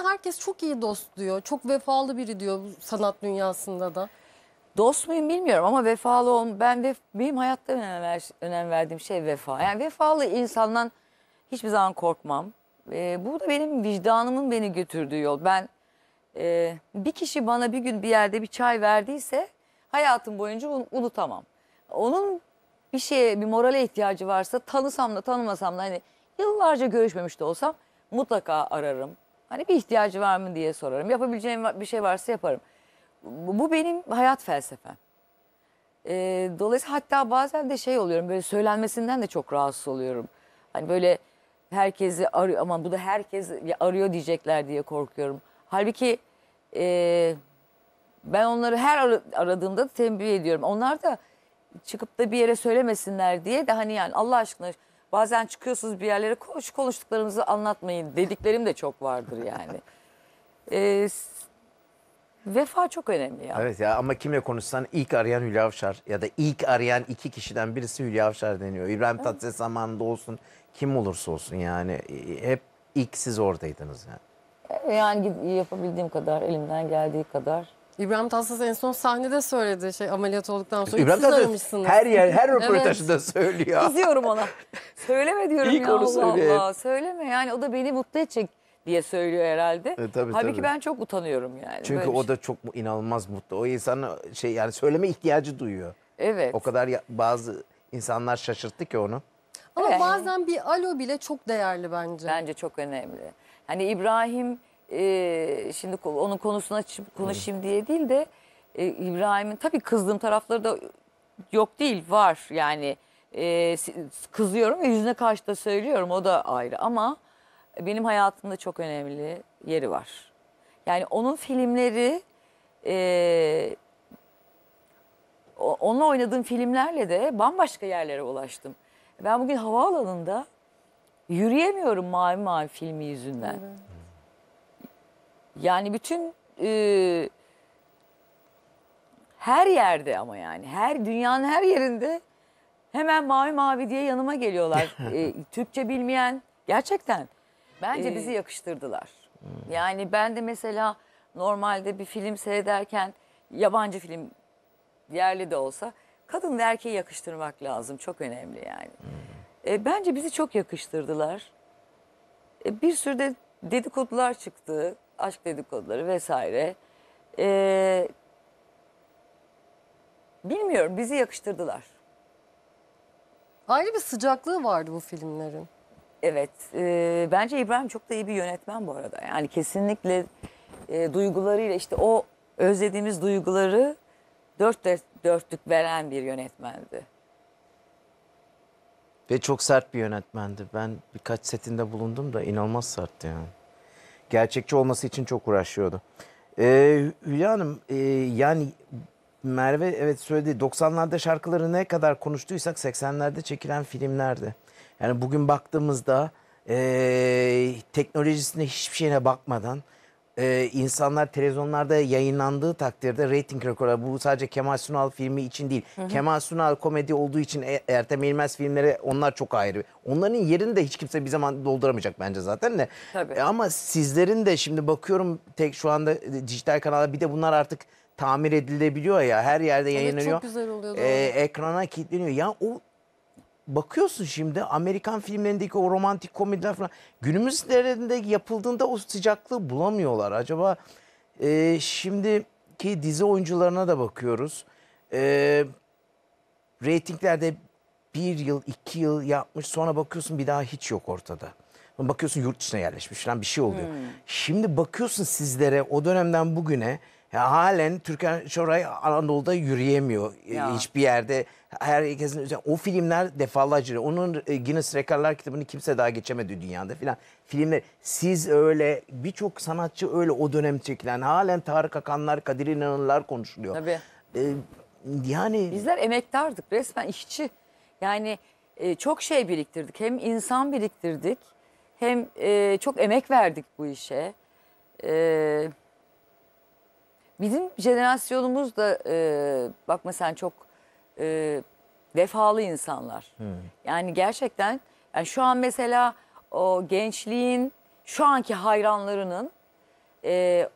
Bana herkes çok iyi dost diyor. Çok vefalı biri diyor sanat dünyasında da. Dost muyum bilmiyorum ama vefalı ol. Ben ve, benim hayatta önem, ver, önem verdiğim şey vefa. Yani vefalı insandan hiçbir zaman korkmam. Ee, bu da benim vicdanımın beni götürdüğü yol. Ben e, bir kişi bana bir gün bir yerde bir çay verdiyse hayatım boyunca un, unutamam. Onun bir şeye bir morale ihtiyacı varsa tanısam da tanımasam da hani yıllarca görüşmemiş de olsam mutlaka ararım. Hani bir ihtiyacı var mı diye sorarım. Yapabileceğim bir şey varsa yaparım. Bu benim hayat felsefem. E, dolayısıyla hatta bazen de şey oluyorum böyle söylenmesinden de çok rahatsız oluyorum. Hani böyle herkesi arıyor aman bu da herkes arıyor diyecekler diye korkuyorum. Halbuki e, ben onları her aradığımda da tembih ediyorum. Onlar da çıkıp da bir yere söylemesinler diye de hani yani Allah aşkına Bazen çıkıyorsunuz bir yerlere koş konuştuklarınızı anlatmayın dediklerim de çok vardır yani. ee, vefa çok önemli ya. Evet ya ama kimle konuşsan ilk arayan Hülya Avşar ya da ilk arayan iki kişiden birisi Hülya Avşar deniyor. İbrahim evet. Tatlıses zamanında olsun kim olursa olsun yani e, hep ilk siz oradaydınız yani. E, yani yapabildiğim kadar elimden geldiği kadar İbrahim Tatlıses en son sahnede söyledi şey ameliyat olduktan sonra. İbrahim Tatlıses her yer her röportajında evet. söylüyor. Kızıyorum ona. Söyleme diyorum İlk ya onu Allah Allah. Söyleme yani o da beni mutlu edecek diye söylüyor herhalde. E, tabii, Halbuki tabii. ben çok utanıyorum yani. Çünkü Böyle o şey. da çok inanılmaz mutlu. O insan şey yani söyleme ihtiyacı duyuyor. Evet. O kadar ya, bazı insanlar şaşırttı ki onu. Ama evet. bazen bir alo bile çok değerli bence. Bence çok önemli. Hani İbrahim e, şimdi onun konusuna konuşayım diye değil de e, İbrahim'in tabii kızdığım tarafları da yok değil var yani e, kızıyorum ve yüzüne karşı da söylüyorum o da ayrı ama benim hayatımda çok önemli yeri var. Yani onun filmleri e, onunla oynadığım filmlerle de bambaşka yerlere ulaştım. Ben bugün havaalanında yürüyemiyorum Mavi Mavi filmi yüzünden. Evet. Yani bütün e, her yerde ama yani her dünyanın her yerinde hemen mavi mavi diye yanıma geliyorlar. e, Türkçe bilmeyen gerçekten bence ee, bizi yakıştırdılar. Yani ben de mesela normalde bir film seyrederken yabancı film yerli de olsa kadın ve erkeği yakıştırmak lazım. Çok önemli yani. E, bence bizi çok yakıştırdılar. E, bir sürü de dedikodular çıktı aşk dedikoduları vesaire. Ee, bilmiyorum bizi yakıştırdılar. Ayrı bir sıcaklığı vardı bu filmlerin. Evet. E, bence İbrahim çok da iyi bir yönetmen bu arada. Yani kesinlikle e, duygularıyla işte o özlediğimiz duyguları dört dört, dörtlük veren bir yönetmendi. Ve çok sert bir yönetmendi. Ben birkaç setinde bulundum da inanılmaz sertti yani gerçekçi olması için çok uğraşıyordu. Ee, Hülya Hanım e, yani Merve evet söyledi 90'larda şarkıları ne kadar konuştuysak 80'lerde çekilen filmlerde. Yani bugün baktığımızda e, teknolojisine hiçbir şeyine bakmadan e, insanlar televizyonlarda yayınlandığı takdirde reyting rekorlar. Bu sadece Kemal Sunal filmi için değil. Hı hı. Kemal Sunal komedi olduğu için e, Ertem İlmez filmleri onlar çok ayrı. Onların yerini de hiç kimse bir zaman dolduramayacak bence zaten de. Tabii. E, ama sizlerin de şimdi bakıyorum tek şu anda e, dijital kanalda bir de bunlar artık tamir edilebiliyor ya her yerde yayınlanıyor. Evet, çok güzel oluyor. E, ekrana kilitleniyor. Ya o bakıyorsun şimdi Amerikan filmlerindeki o romantik komediler falan günümüz günümüzlerinde yapıldığında o sıcaklığı bulamıyorlar. Acaba e, şimdiki dizi oyuncularına da bakıyoruz. E, reytinglerde bir yıl, iki yıl yapmış sonra bakıyorsun bir daha hiç yok ortada. Bakıyorsun yurt dışına yerleşmiş falan bir şey oluyor. Hmm. Şimdi bakıyorsun sizlere o dönemden bugüne ya halen Türkan Şoray Anadolu'da yürüyemiyor. E, ya. Hiçbir yerde herkesin O filmler defalarca onun Guinness Rekorlar kitabını kimse daha geçemedi dünyada filan. Filmler siz öyle birçok sanatçı öyle o dönem çekilen halen Tarık Akanlar, Kadir İnanırlar konuşuluyor. Tabii. Ee, yani bizler emektardık resmen işçi. Yani e, çok şey biriktirdik. Hem insan biriktirdik hem e, çok emek verdik bu işe. Eee Bizim jenerasyonumuz da e, bakma sen çok e, vefalı insanlar. Hmm. Yani gerçekten yani şu an mesela o gençliğin şu anki hayranlarının e,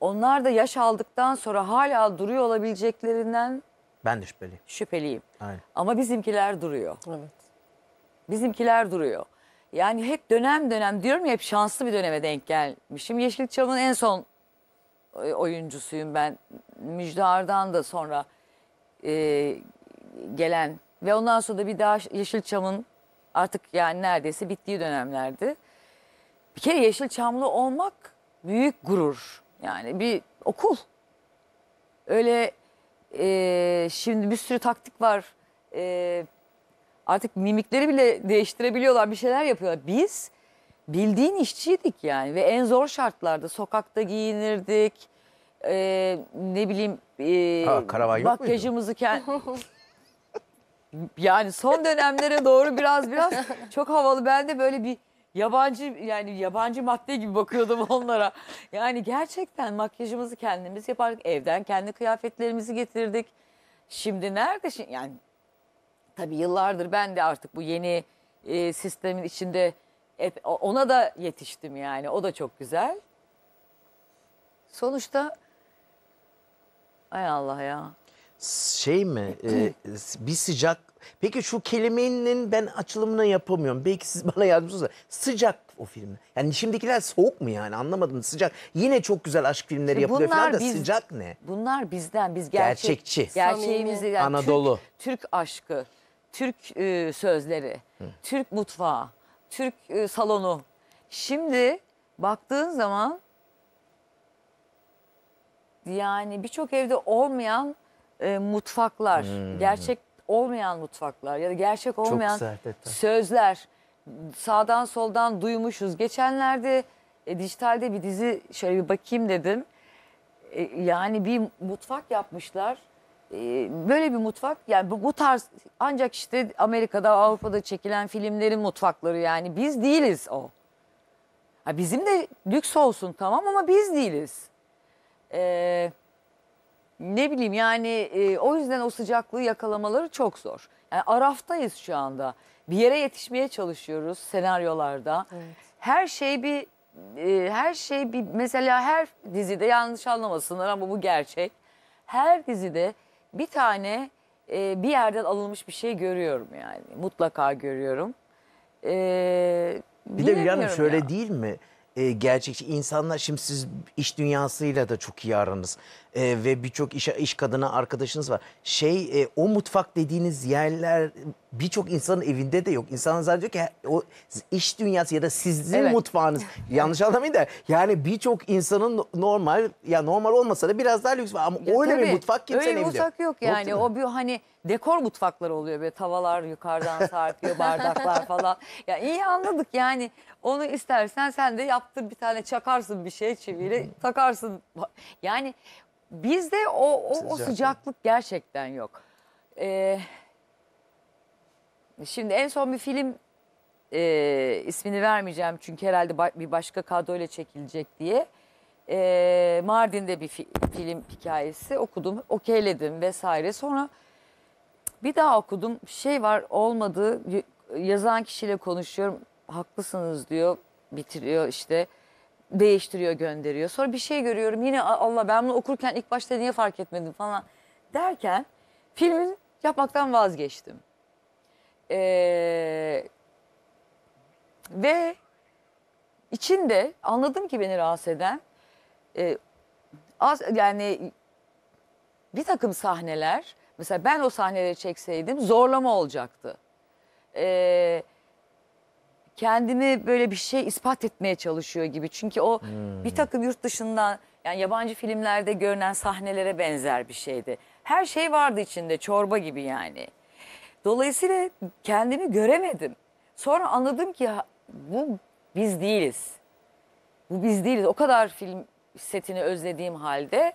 onlar da yaş aldıktan sonra hala duruyor olabileceklerinden ben de şüpheliyim. Şüpheliyim. Aynen. Ama bizimkiler duruyor. Evet. Bizimkiler duruyor. Yani hep dönem dönem diyorum ya hep şanslı bir döneme denk gelmişim. Yeşilçam'ın en son oyuncusuyum ben. Müjdar'dan da sonra e, gelen ve ondan sonra da bir daha Yeşilçam'ın artık yani neredeyse bittiği dönemlerdi. Bir kere Yeşilçamlı olmak büyük gurur. Yani bir okul. Öyle e, şimdi bir sürü taktik var. E, artık mimikleri bile değiştirebiliyorlar, bir şeyler yapıyorlar. Biz bildiğin işçiydik yani ve en zor şartlarda sokakta giyinirdik. Ee, ne bileyim e, Ha, karavan yok muydu? makyajımızı kendi yani son dönemlere doğru biraz biraz çok havalı. Ben de böyle bir yabancı yani yabancı madde gibi bakıyordum onlara. Yani gerçekten makyajımızı kendimiz yapardık. Evden kendi kıyafetlerimizi getirdik. Şimdi nerede şimdi yani tabii yıllardır ben de artık bu yeni e, sistemin içinde ona da yetiştim yani. O da çok güzel. Sonuçta ay Allah ya. Şey mi? e, bir sıcak Peki şu kelimenin ben açılımını yapamıyorum. Belki siz bana yardımcısınız. Sıcak o film. Yani şimdikiler soğuk mu yani anlamadım. Sıcak. Yine çok güzel aşk filmleri Şimdi yapılıyor falan da biz, sıcak ne? Bunlar bizden. Biz gerçek, gerçekçi. Gerçeğimizde yani Anadolu. Türk, Türk aşkı, Türk e, sözleri, Hı. Türk mutfağı. Türk e, salonu. Şimdi baktığın zaman yani birçok evde olmayan e, mutfaklar, Hmm. gerçek olmayan mutfaklar ya da gerçek olmayan güzel sözler sağdan soldan duymuşuz. Geçenlerde e, dijitalde bir dizi şöyle bir bakayım dedim. E, yani bir mutfak yapmışlar. Ee, böyle bir mutfak yani bu, bu tarz ancak işte Amerika'da Avrupa'da çekilen filmlerin mutfakları yani biz değiliz o. Ha, bizim de lüks olsun tamam ama biz değiliz. Ee, ne bileyim yani e, o yüzden o sıcaklığı yakalamaları çok zor. Yani araftayız şu anda. Bir yere yetişmeye çalışıyoruz senaryolarda. Evet. Her şey bir e, her şey bir mesela her dizide yanlış anlamasınlar ama bu gerçek. Her dizide bir tane e, bir yerden alınmış bir şey görüyorum yani. Mutlaka görüyorum. E, bir de Hülya şöyle ya. değil mi? E, gerçekçi insanlar şimdi siz iş dünyasıyla da çok iyi aranız e, ve birçok iş, iş kadına arkadaşınız var. Şey e, o mutfak dediğiniz yerler birçok insanın evinde de yok. İnsanlar diyor ki o iş dünyası ya da sizin evet. mutfağınız yanlış anlamayın da yani birçok insanın normal ya normal olmasa da biraz daha lüks var ama ya öyle tabii, bir mutfak kimsenin evinde. Öyle mutfak yok yani. Yok, o bir hani dekor mutfaklar oluyor böyle tavalar yukarıdan sarkıyor bardaklar falan. Ya iyi anladık yani onu istersen sen de yaptır bir tane çakarsın bir şey çiviyle takarsın. Yani Bizde o, o, o sıcaklık gerçekten yok. Ee, şimdi en son bir film e, ismini vermeyeceğim çünkü herhalde ba bir başka kadroyla çekilecek diye. E, Mardin'de bir fi film hikayesi okudum, okeyledim vesaire. Sonra bir daha okudum şey var olmadı yazan kişiyle konuşuyorum haklısınız diyor bitiriyor işte değiştiriyor gönderiyor. Sonra bir şey görüyorum yine Allah ben bunu okurken ilk başta niye fark etmedim falan derken filmi yapmaktan vazgeçtim. Ee, ve içinde anladım ki beni rahatsız eden e, az yani bir takım sahneler mesela ben o sahneleri çekseydim zorlama olacaktı. Ee, kendini böyle bir şey ispat etmeye çalışıyor gibi. Çünkü o hmm. bir takım yurt dışından yani yabancı filmlerde görünen sahnelere benzer bir şeydi. Her şey vardı içinde çorba gibi yani. Dolayısıyla kendimi göremedim. Sonra anladım ki bu biz değiliz. Bu biz değiliz. O kadar film setini özlediğim halde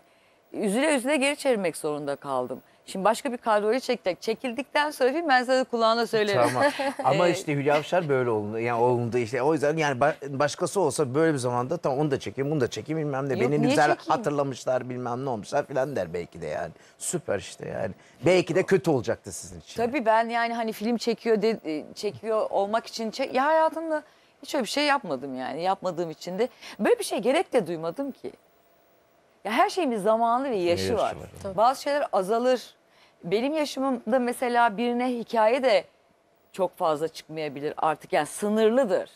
üzüle üzüle geri çevirmek zorunda kaldım. Şimdi başka bir kadroyu çektik. Çekildikten sonra film ben sana kulağına söylerim. Tamam. Ama işte Hülya Avşar böyle olundu. Yani olundu işte. O yüzden yani başkası olsa böyle bir zamanda tam onu da çekeyim, bunu da çekeyim bilmem ne. Beni güzel çekeyim? hatırlamışlar bilmem ne olmuşlar filan der belki de yani. Süper işte yani. Belki de kötü olacaktı sizin için. Tabii ben yani hani film çekiyor de, e, çekiyor olmak için çek ya hayatımda hiç öyle bir şey yapmadım yani. Yapmadığım için de böyle bir şey gerek de duymadım ki. Ya her şeyin bir zamanı ve yaşı, yaşı var. var. Bazı şeyler azalır. Benim yaşımımda mesela birine hikaye de çok fazla çıkmayabilir artık yani sınırlıdır.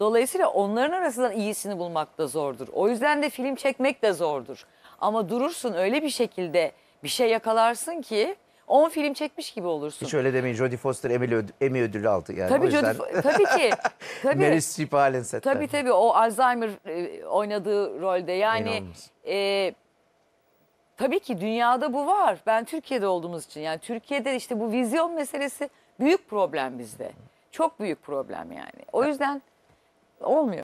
Dolayısıyla onların arasından iyisini bulmak da zordur. O yüzden de film çekmek de zordur. Ama durursun öyle bir şekilde bir şey yakalarsın ki 10 film çekmiş gibi olursun. Hiç öyle demeyin. Jodie Foster Emmy, ödülü aldı yani. Tabii, o yüzden... Jodie, tabii ki. Tabii. Meryl Streep halen setten. Tabii tabii o Alzheimer e, oynadığı rolde yani e, tabii ki dünyada bu var. Ben Türkiye'de olduğumuz için yani Türkiye'de işte bu vizyon meselesi büyük problem bizde. Çok büyük problem yani. O yüzden olmuyor.